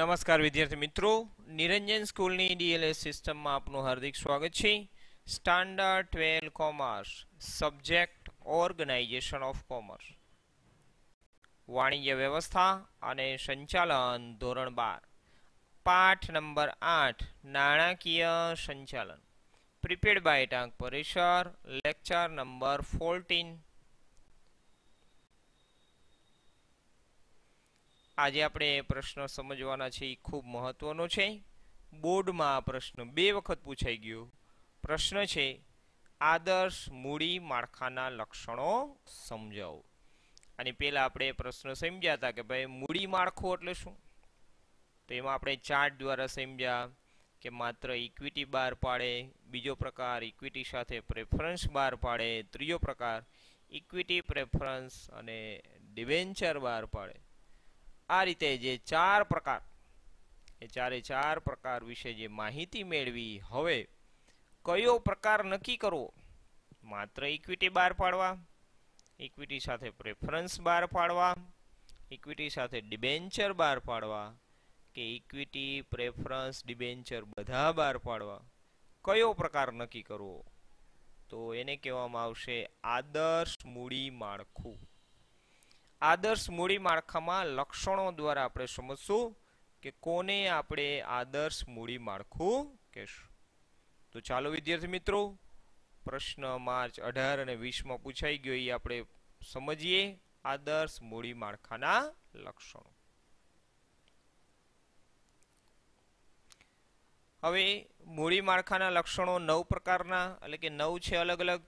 નમસ્કાર વિદ્યાર્થી મિત્રો નિરંજન સ્કૂલની ડીએલએસ સિસ્ટમમાં આપનું હાર્દિક સ્વાગત છે standard twelve commerce subject organisation of commerce વાણિજ્ય વ્યવસ્થા અને સંચાલન ધોરણ બાર પાઠ નંબર આઠ નાણાકીય સંચાલન પ્રિપેડ બાય ટાંક પરિસર લેક્ચર નંબર ફોર્ટીન આજે આપણે પ્રશ્ન સમજવાના છે એ ખૂબ મહત્વનો છે બોર્ડમાં આ પ્રશ્ન બે વખત પૂછાઈ ગયો પ્રશ્ન છે આદર્શ મૂડી માળખાના લક્ષણો સમજાવો અને પહેલાં આપણે પ્રશ્ન સમજ્યા હતા કે ભાઈ મૂડી માળખું એટલે શું તો એમાં આપણે ચાર્ટ દ્વારા સમજ્યા કે માત્ર ઇક્વિટી બહાર પાડે બીજો પ્રકાર ઇક્વિટી સાથે પ્રેફરન્સ બહાર પાડે ત્રીજો પ્રકાર ઇક્વિટી પ્રેફરન્સ અને ડિવેન્ચર બહાર પાડે આ રીતે જે ચાર પ્રકાર એ ચારે ચાર પ્રકાર વિશે જે માહિતી મેળવી હવે કયો પ્રકાર નક્કી કરવો માત્ર ઇક્વિટી બહાર પાડવા ઇક્વિટી સાથે પ્રેફરન્સ બહાર પાડવા ઇક્વિટી સાથે ડિબેન્ચર બહાર પાડવા કે ઇક્વિટી પ્રેફરન્સ ડિબેન્ચર બધા બહાર પાડવા કયો પ્રકાર નક્કી કરવો તો એને કહેવામાં આવશે આદર્શ મૂડી માળખું આદર્શ મૂડી માળખામાં લક્ષણો દ્વારા આપણે સમજશું કે કોને આપણે આદર્શ મૂડી માળખું કહેશું તો ચાલો વિદ્યાર્થી મિત્રો પ્રશ્ન માર્ચ અઢાર અને વીસમાં પૂછાઈ ગયો એ આપણે સમજીએ આદર્શ મૂડી માળખાના લક્ષણો હવે મૂડી માળખાના લક્ષણો નવ પ્રકારના એટલે કે નવ છે અલગ અલગ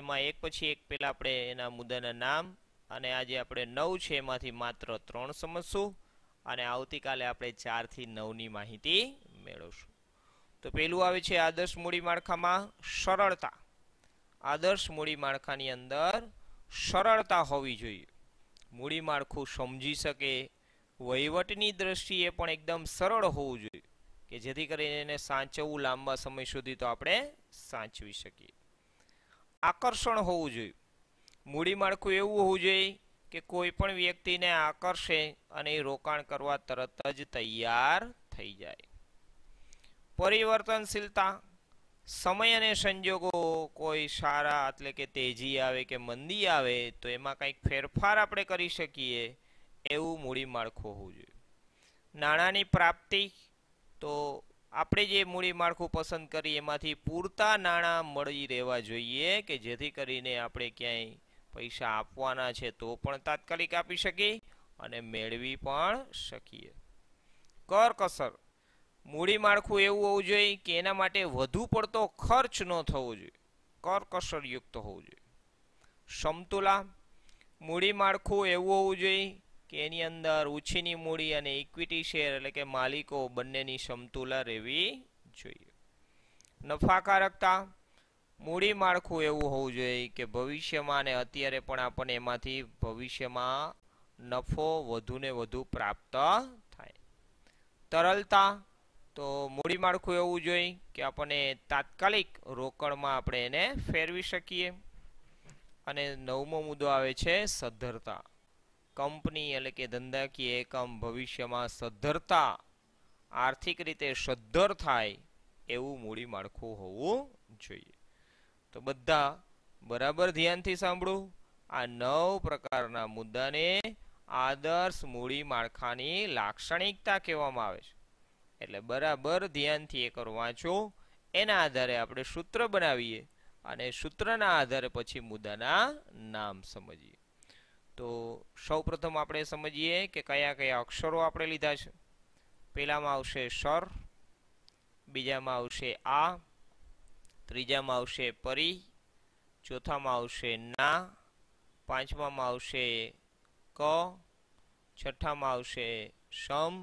એમાં એક પછી એક પહેલાં આપણે એના મુદ્દાના નામ અને આજે આપણે નવ છે એમાંથી માત્ર ત્રણ સમજશું અને આવતીકાલે આપણે ચારથી નવની માહિતી મેળવશું તો પહેલું આવે છે આદર્શ મૂડી માળખામાં સરળતા આદર્શ મૂડી માળખાની અંદર સરળતા હોવી જોઈએ મૂડી માળખું સમજી શકે વહીવટની દ્રષ્ટિએ પણ એકદમ સરળ હોવું જોઈએ કે જેથી કરીને એને સાચવવું લાંબા સમય સુધી તો આપણે સાચવી શકીએ આકર્ષણ હોવું જોઈએ મૂડી માળખું એવું હોવું જોઈએ કે કોઈ પણ વ્યક્તિને આકર્ષે અને એ રોકાણ કરવા તરત જ તૈયાર થઈ જાય પરિવર્તનશીલતા સમય અને સંજોગો કોઈ સારા એટલે કે તેજી આવે કે મંદી આવે તો એમાં કંઈક ફેરફાર આપણે કરી શકીએ એવું મૂડી માળખું હોવું જોઈએ નાણાંની પ્રાપ્તિ તો આપણે જે મૂડી માળખું પસંદ કરીએ એમાંથી પૂરતા નાણાં મળી રહેવા જોઈએ કે જેથી કરીને આપણે ક્યાંય પૈસા આપવાના છે તો પણ તાત્કાલિક આપી શકીએ અને મેળવી પણ શકીએ કરકસર મૂડી માળખું એવું હોવું જોઈએ કે એના માટે વધુ પડતો ખર્ચ ન થવો જોઈએ કરકસરયુક્ત હોવું જોઈએ સમતુલા મૂડી માળખું એવું હોવું જોઈએ કે એની અંદર ઉછીની મૂડી અને ઇક્વિટી શેર એટલે કે માલિકો બંનેની સમતુલા રહેવી જોઈએ નફાકારકતા મૂડી માળખું એવું હોવું જોઈએ કે ભવિષ્યમાં અને અત્યારે પણ આપણને એમાંથી ભવિષ્યમાં નફો વધુ ને વધુ પ્રાપ્ત થાય તરલતા તો મૂડી માળખું એવું જોઈએ કે આપણને તાત્કાલિક રોકડમાં આપણે એને ફેરવી શકીએ અને નવમો મુદ્દો આવે છે સદ્ધરતા કંપની એટલે કે ધંધાકીય એકમ ભવિષ્યમાં સદ્ધરતા આર્થિક રીતે સદ્ધર થાય એવું મૂડી માળખું હોવું જોઈએ તો બધા બરાબર ધ્યાનથી સાંભળો આ નવ પ્રકારના મુદ્દાને આદર્શ મૂડી માળખાની લાક્ષણિકતા કહેવામાં આવે છે એટલે બરાબર ધ્યાનથી એકવાર વાંચો એના આધારે આપણે સૂત્ર બનાવીએ અને સૂત્રના આધારે પછી મુદ્દાના નામ સમજીએ તો સૌ પ્રથમ આપણે સમજીએ કે કયા કયા અક્ષરો આપણે લીધા છે પહેલામાં આવશે સર બીજામાં આવશે આ ત્રીજામાં આવશે પરી ચોથામાં આવશે ના પાંચમામાં આવશે ક છઠ્ઠામાં આવશે સમ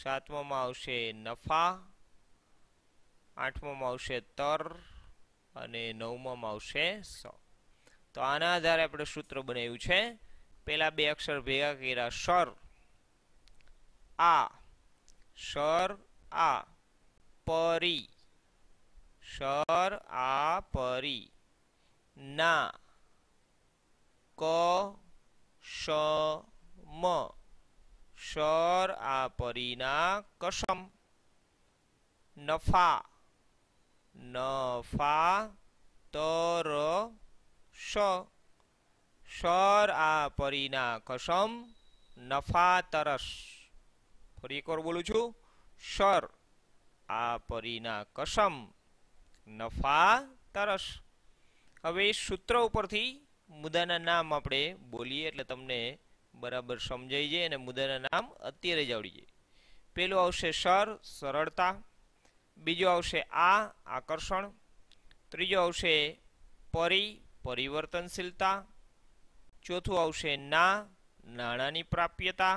સાતમામાં આવશે નફા આઠમામાં આવશે તર અને નવમામાં આવશે સ તો આના આધારે આપણે સૂત્ર બનાવ્યું છે પેલા બે અક્ષર ભેગા કર્યા સર આ સર આ પરી স্বর আ পরি না ক স ম স্বর আ পরি না কসম নফা নফা তর স স্বর আ পরি না কসম નફા તરસ ફરી એકવાર બોલું છું સર આ પરીના કસમ નફા તરસ હવે સૂત્ર ઉપરથી મુદ્દાના નામ આપણે બોલીએ એટલે તમને બરાબર સમજાઈ જાય અને મુદ્દાના નામ અત્યારે જ આવડી જાય પેલું આવશે સર સરળતા બીજો આવશે આ આકર્ષણ ત્રીજો આવશે પરી પરિવર્તનશીલતા ચોથું આવશે ના નાણાંની પ્રાપ્યતા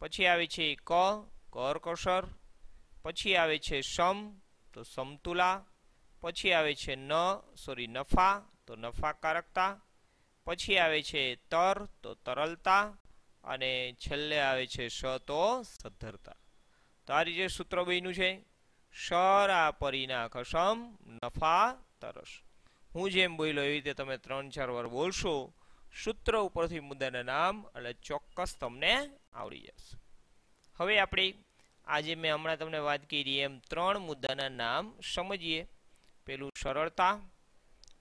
પછી આવે છે ક કરકસર પછી આવે છે સમ તો સમતુલા પછી આવે છે ન સોરી નફા તો નફાકારકતા પછી આવે છે તર તો તરલતા અને છેલ્લે આવે છે સ તો સદ્ધરતા તો આ રીતે સૂત્ર બન્યું છે આ પરિના ખસમ નફા તરસ હું જેમ બોલ્યો એવી રીતે તમે ત્રણ ચાર વાર બોલશો સૂત્ર ઉપરથી મુદ્દાના નામ એટલે ચોક્કસ તમને આવડી જશે હવે આપણે આજે મેં હમણાં તમને વાત કરી એમ ત્રણ મુદ્દાના નામ સમજીએ પેલું સરળતા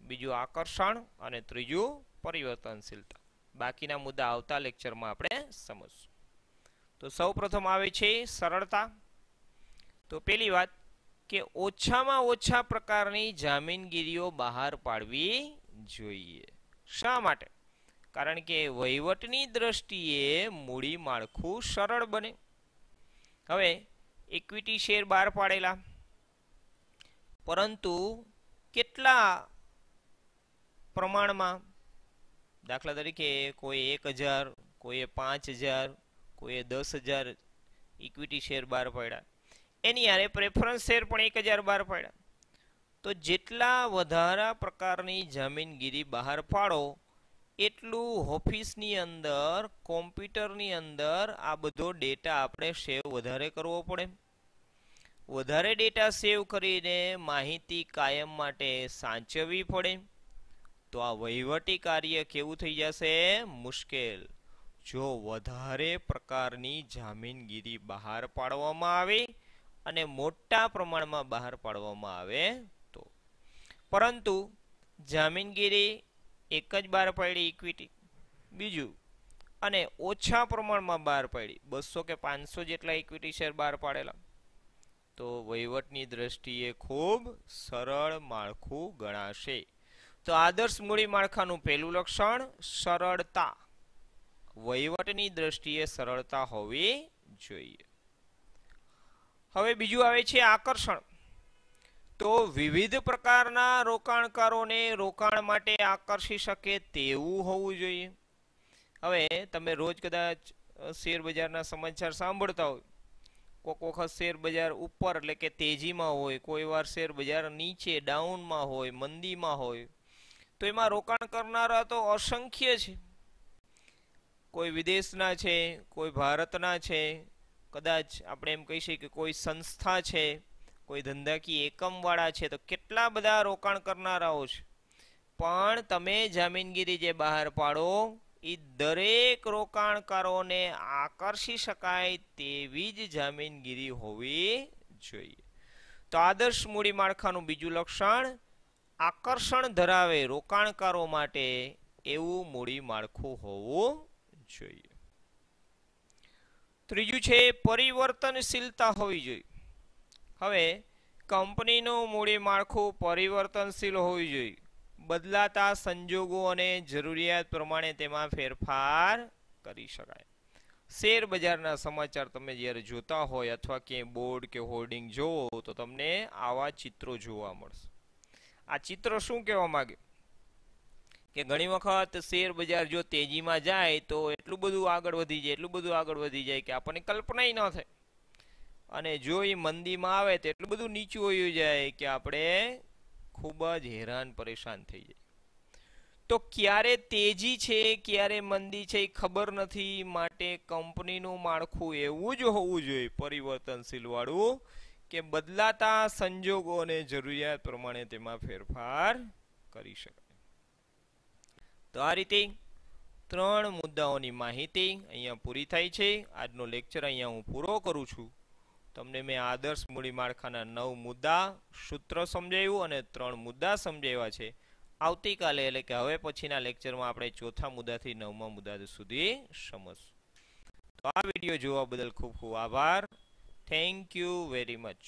બીજું આકર્ષણ અને ત્રીજું પરિવર્તનશીલતા બાકીના મુદ્દા આવતા લેક્ચરમાં આપણે સમજશું તો સૌ પ્રથમ આવે છે સરળતા તો પેલી વાત કે ઓછામાં ઓછા પ્રકારની જામીનગીરીઓ બહાર પાડવી જોઈએ શા માટે કારણ કે વહીવટની દ્રષ્ટિએ મૂડી માળખું સરળ બને હવે ઇક્વિટી શેર બહાર પાડેલા પરંતુ કેટલા પ્રમાણમાં દાખલા તરીકે કોઈ એક હજાર કોઈએ પાંચ હજાર કોઈએ દસ હજાર ઇક્વિટી શેર બહાર પડ્યા એની યારે પ્રેફરન્સ શેર પણ એક હજાર બહાર પડ્યા તો જેટલા વધારા પ્રકારની જામીનગીરી બહાર પાડો એટલું ઓફિસની અંદર કોમ્પ્યુટરની અંદર આ બધો ડેટા આપણે સેવ વધારે કરવો પડે વધારે ડેટા સેવ કરીને માહિતી કાયમ માટે સાચવવી પડે તો આ વહીવટી કાર્ય કેવું થઈ જશે મુશ્કેલ જો વધારે પ્રકારની જામીનગીરી બહાર પાડવામાં આવે અને મોટા પ્રમાણમાં બહાર પાડવામાં આવે તો પરંતુ જામીનગીરી એક જ બહાર પાડી ઇક્વિટી બીજું અને ઓછા પ્રમાણમાં બહાર પાડી બસો કે પાંચસો જેટલા ઇક્વિટી શેર બહાર પાડેલા તો વહીવટની દ્રષ્ટિએ ખૂબ સરળ માળખું ગણાશે તો આદર્શ મૂડી માળખાનું પહેલું લક્ષણ સરળતા વહીવટની દ્રષ્ટિએ સરળતા હોવી જોઈએ હવે બીજું આવે છે આકર્ષણ તો વિવિધ પ્રકારના રોકાણકારોને રોકાણ માટે આકર્ષી શકે તેવું હોવું જોઈએ હવે તમે રોજ કદાચ શેરબજારના સમાચાર સાંભળતા હોય કોક વખત શેરબજાર ઉપર એટલે કે તેજીમાં હોય કોઈ વાર શેરબજાર નીચે ડાઉનમાં હોય મંદીમાં હોય તો એમાં રોકાણ કરનારા તો અસંખ્ય છે કોઈ વિદેશના છે કોઈ ભારતના છે કદાચ આપણે એમ કહી શકીએ કે કોઈ સંસ્થા છે કોઈ ધંધાકીય એકમવાળા છે તો કેટલા બધા રોકાણ કરનારાઓ છે પણ તમે જામીનગીરી જે બહાર પાડો એ દરેક રોકાણકારોને આકર્ષી શકાય તેવી જ જમીનગીરી હોવી જોઈએ તો આદર્શ મૂડી માળખાનું બીજું લક્ષણ આકર્ષણ ધરાવે રોકાણકારો માટે એવું મૂડી માળખું હોવું જોઈએ ત્રીજું છે પરિવર્તનશીલતા હોવી જોઈએ હવે કંપનીનું મૂડી માળખું પરિવર્તનશીલ હોવી જોઈએ બદલાતા સંજોગો અને જરૂરિયાત પ્રમાણે તેમાં ફેરફાર કરી શકાય શેર બજારના સમાચાર તમે જ્યારે જોતા હોય અથવા ક્યાંય બોર્ડ કે હોર્ડિંગ જોવો તો તમને આવા ચિત્રો જોવા મળશે આ ચિત્ર શું કહેવા માંગે કે ઘણી વખત શેર બજાર જો તેજીમાં જાય તો એટલું બધું આગળ વધી જાય એટલું બધું આગળ વધી જાય કે આપણને કલ્પનાય ન થાય અને જો એ મંદીમાં આવે તો એટલું બધું નીચું હોયું જાય કે આપણે ખૂબ જ હેરાન પરેશાન થઈ જાય તો ક્યારે તેજી છે ક્યારે મંદી છે એ ખબર નથી માટે કંપનીનું માળખું એવું જ હોવું જોઈએ પરિવર્તનશીલવાળું કે બદલાતા સંજોગો અને જરૂરિયાત પ્રમાણે તેમાં ફેરફાર કરી શકાય તો આ રીતે ત્રણ મુદ્દાઓની માહિતી અહીંયા પૂરી થાય છે આજનો લેક્ચર અહીંયા હું પૂરો કરું છું તમને મેં આદર્શ મૂડી માળખાના નવ મુદ્દા સૂત્ર સમજાવ્યું અને ત્રણ મુદ્દા સમજાવ્યા છે આવતીકાલે એટલે કે હવે પછીના લેક્ચરમાં આપણે ચોથા મુદ્દાથી નવમા મુદ્દા સુધી સમજશું તો આ વિડીયો જોવા બદલ ખૂબ ખૂબ આભાર થેન્ક યુ વેરી મચ